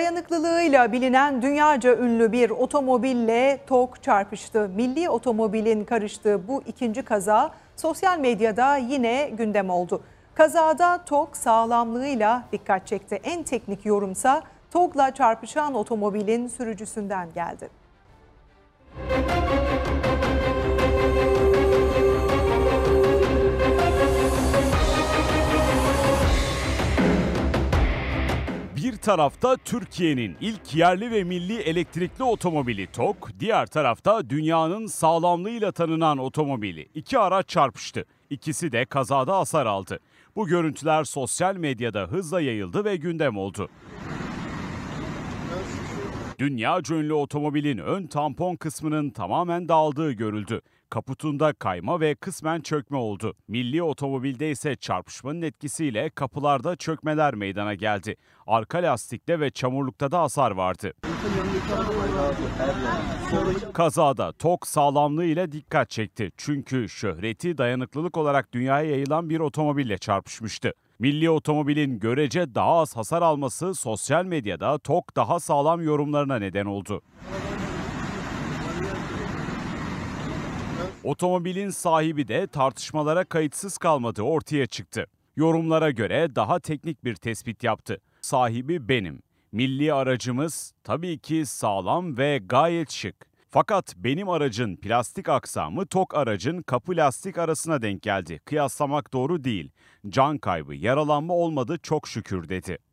Dayanıklılığıyla bilinen dünyaca ünlü bir otomobille TOK çarpıştı. Milli otomobilin karıştığı bu ikinci kaza sosyal medyada yine gündem oldu. Kazada TOK sağlamlığıyla dikkat çekti. En teknik yorumsa Tok'la çarpışan otomobilin sürücüsünden geldi. tarafta Türkiye'nin ilk yerli ve milli elektrikli otomobili TOK, diğer tarafta dünyanın sağlamlığıyla tanınan otomobili. İki araç çarpıştı. İkisi de kazada hasar aldı. Bu görüntüler sosyal medyada hızla yayıldı ve gündem oldu. Dünya cönlü otomobilin ön tampon kısmının tamamen dağıldığı görüldü. Kaputunda kayma ve kısmen çökme oldu. Milli otomobilde ise çarpışmanın etkisiyle kapılarda çökmeler meydana geldi. Arka lastikte ve çamurlukta da hasar vardı. Kazada tok sağlamlığı ile dikkat çekti. Çünkü şöhreti dayanıklılık olarak dünyaya yayılan bir otomobille çarpışmıştı. Milli otomobilin görece daha az hasar alması sosyal medyada tok daha sağlam yorumlarına neden oldu. Otomobilin sahibi de tartışmalara kayıtsız kalmadığı ortaya çıktı. Yorumlara göre daha teknik bir tespit yaptı. Sahibi benim. Milli aracımız tabii ki sağlam ve gayet şık. Fakat benim aracın plastik aksamı tok aracın kapı lastik arasına denk geldi. Kıyaslamak doğru değil. Can kaybı, yaralanma olmadı çok şükür dedi.